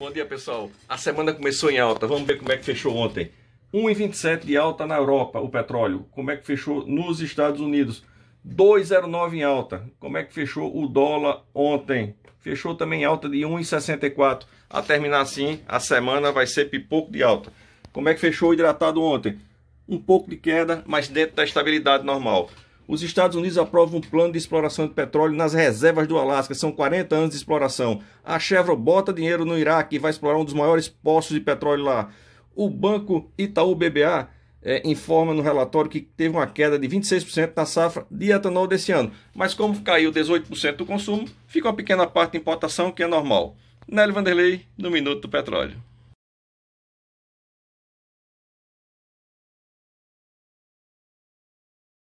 Bom dia, pessoal. A semana começou em alta. Vamos ver como é que fechou ontem. 1,27 de alta na Europa, o petróleo. Como é que fechou nos Estados Unidos? 2,09 em alta. Como é que fechou o dólar ontem? Fechou também em alta de 1,64. A terminar assim, a semana vai ser pipoco de alta. Como é que fechou o hidratado ontem? Um pouco de queda, mas dentro da estabilidade normal. Os Estados Unidos aprovam um plano de exploração de petróleo nas reservas do Alasca. São 40 anos de exploração. A Chevron bota dinheiro no Iraque e vai explorar um dos maiores poços de petróleo lá. O banco Itaú BBA é, informa no relatório que teve uma queda de 26% na safra de etanol desse ano. Mas como caiu 18% do consumo, fica uma pequena parte de importação que é normal. Nélio Vanderlei, no Minuto do Petróleo.